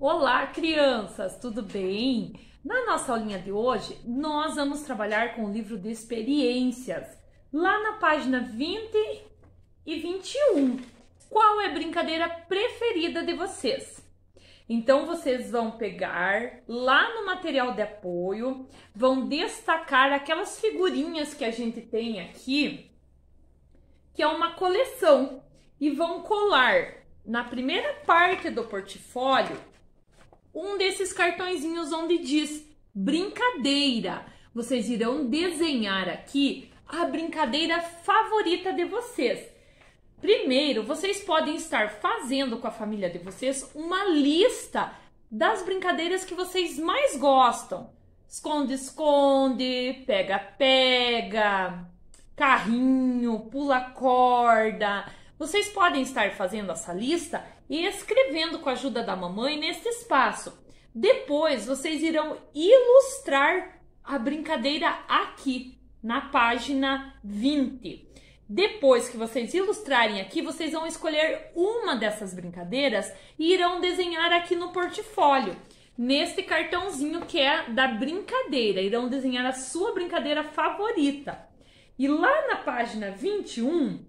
Olá, crianças, tudo bem? Na nossa aulinha de hoje, nós vamos trabalhar com o livro de experiências, lá na página 20 e 21. Qual é a brincadeira preferida de vocês? Então vocês vão pegar lá no material de apoio, vão destacar aquelas figurinhas que a gente tem aqui, que é uma coleção, e vão colar na primeira parte do portfólio um desses cartõezinhos onde diz brincadeira. Vocês irão desenhar aqui a brincadeira favorita de vocês. Primeiro, vocês podem estar fazendo com a família de vocês uma lista das brincadeiras que vocês mais gostam. Esconde-esconde, pega-pega, carrinho, pula corda, vocês podem estar fazendo essa lista e escrevendo com a ajuda da mamãe neste espaço. Depois vocês irão ilustrar a brincadeira aqui na página 20. Depois que vocês ilustrarem aqui, vocês vão escolher uma dessas brincadeiras e irão desenhar aqui no portfólio, neste cartãozinho que é da brincadeira. Irão desenhar a sua brincadeira favorita. E lá na página 21,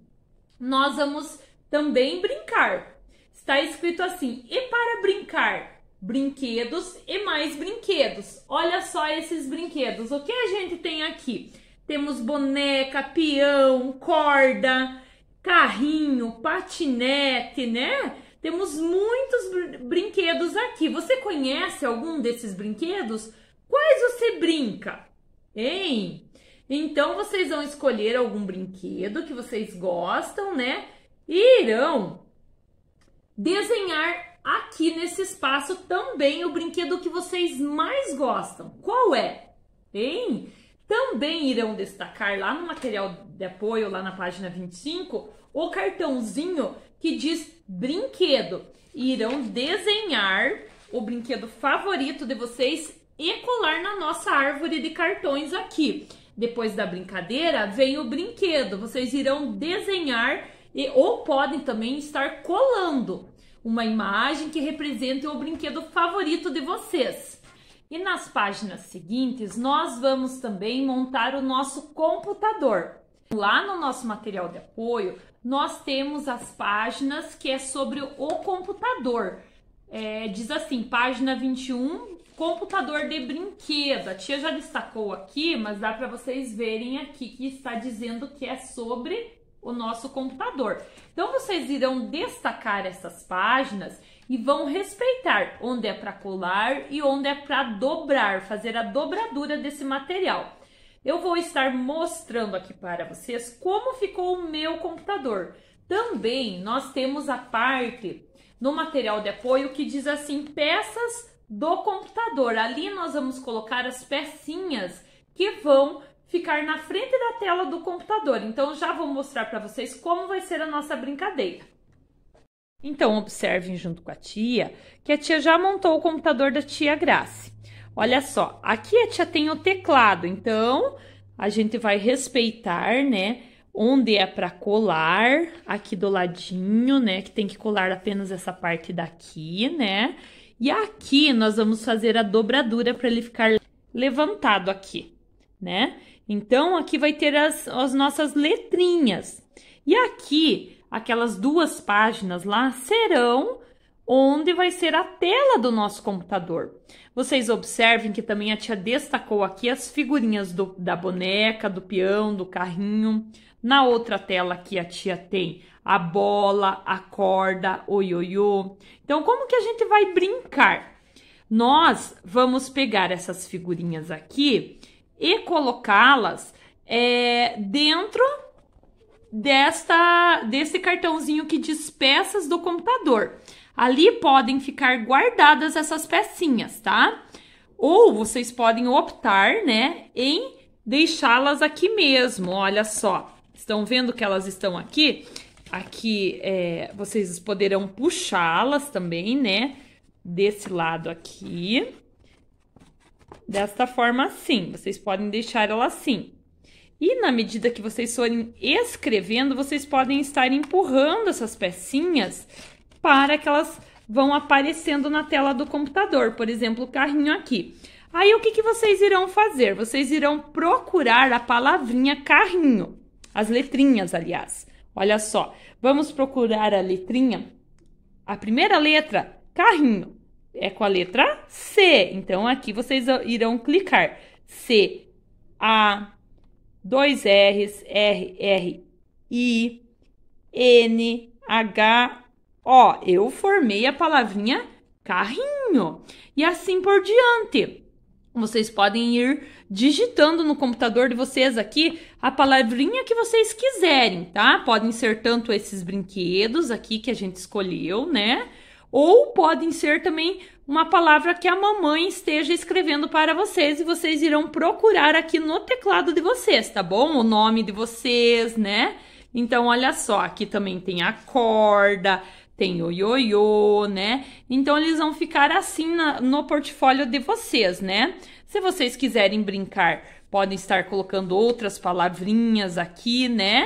nós vamos também brincar. Está escrito assim: e para brincar, brinquedos e mais brinquedos. Olha só esses brinquedos. O que a gente tem aqui? Temos boneca, peão, corda, carrinho, patinete, né? Temos muitos br brinquedos aqui. Você conhece algum desses brinquedos? Quais você brinca? Hein? Então vocês vão escolher algum brinquedo que vocês gostam, né? E irão desenhar aqui nesse espaço também o brinquedo que vocês mais gostam. Qual é? Hein? Também irão destacar lá no material de apoio, lá na página 25, o cartãozinho que diz brinquedo. irão desenhar o brinquedo favorito de vocês e colar na nossa árvore de cartões aqui. Depois da brincadeira, vem o brinquedo. Vocês irão desenhar e, ou podem também estar colando uma imagem que represente o brinquedo favorito de vocês. E nas páginas seguintes, nós vamos também montar o nosso computador. Lá no nosso material de apoio, nós temos as páginas que é sobre o computador. É, diz assim, página 21, computador de brinquedo. A tia já destacou aqui, mas dá para vocês verem aqui que está dizendo que é sobre o nosso computador. Então vocês irão destacar essas páginas e vão respeitar onde é para colar e onde é para dobrar, fazer a dobradura desse material. Eu vou estar mostrando aqui para vocês como ficou o meu computador. Também nós temos a parte no material de apoio que diz assim: peças do computador. Ali nós vamos colocar as pecinhas que vão ficar na frente da tela do computador. Então, já vou mostrar para vocês como vai ser a nossa brincadeira. Então, observem junto com a tia que a tia já montou o computador da tia Grace. Olha só, aqui a tia tem o teclado, então a gente vai respeitar, né? Onde é para colar, aqui do ladinho, né? Que tem que colar apenas essa parte daqui, né? E aqui nós vamos fazer a dobradura para ele ficar levantado aqui, né? Então, aqui vai ter as, as nossas letrinhas. E aqui, aquelas duas páginas lá serão onde vai ser a tela do nosso computador. Vocês observem que também a tia destacou aqui as figurinhas do, da boneca, do peão, do carrinho. Na outra tela aqui a tia tem a bola, a corda, o ioiô. Então, como que a gente vai brincar? Nós vamos pegar essas figurinhas aqui e colocá-las é, dentro desta desse cartãozinho que diz peças do computador. Ali podem ficar guardadas essas pecinhas, tá? Ou vocês podem optar, né, em deixá-las aqui mesmo. Olha só, estão vendo que elas estão aqui? Aqui é, vocês poderão puxá-las também, né? Desse lado aqui. Desta forma assim, vocês podem deixar ela assim. E na medida que vocês forem escrevendo, vocês podem estar empurrando essas pecinhas para que elas vão aparecendo na tela do computador, por exemplo, o carrinho aqui. Aí o que, que vocês irão fazer? Vocês irão procurar a palavrinha carrinho, as letrinhas, aliás. Olha só, vamos procurar a letrinha, a primeira letra, carrinho, é com a letra C. Então aqui vocês irão clicar C, A, dois R's, R, R, I, N, H, Ó, eu formei a palavrinha carrinho e assim por diante. Vocês podem ir digitando no computador de vocês aqui a palavrinha que vocês quiserem, tá? Podem ser tanto esses brinquedos aqui que a gente escolheu, né? Ou podem ser também uma palavra que a mamãe esteja escrevendo para vocês e vocês irão procurar aqui no teclado de vocês, tá bom? O nome de vocês, né? Então, olha só, aqui também tem a corda, tem o ioiô, né? Então eles vão ficar assim na, no portfólio de vocês, né? Se vocês quiserem brincar, podem estar colocando outras palavrinhas aqui, né?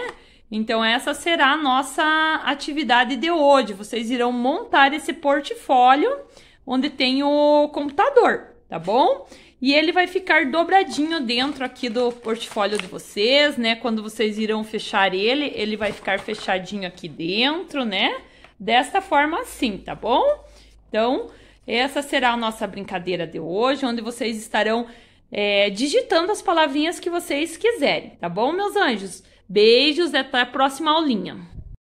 Então essa será a nossa atividade de hoje. Vocês irão montar esse portfólio onde tem o computador, tá bom? E ele vai ficar dobradinho dentro aqui do portfólio de vocês, né? Quando vocês irão fechar ele, ele vai ficar fechadinho aqui dentro, né? desta forma assim, tá bom? Então, essa será a nossa brincadeira de hoje, onde vocês estarão é, digitando as palavrinhas que vocês quiserem, tá bom, meus anjos? Beijos até a próxima aulinha.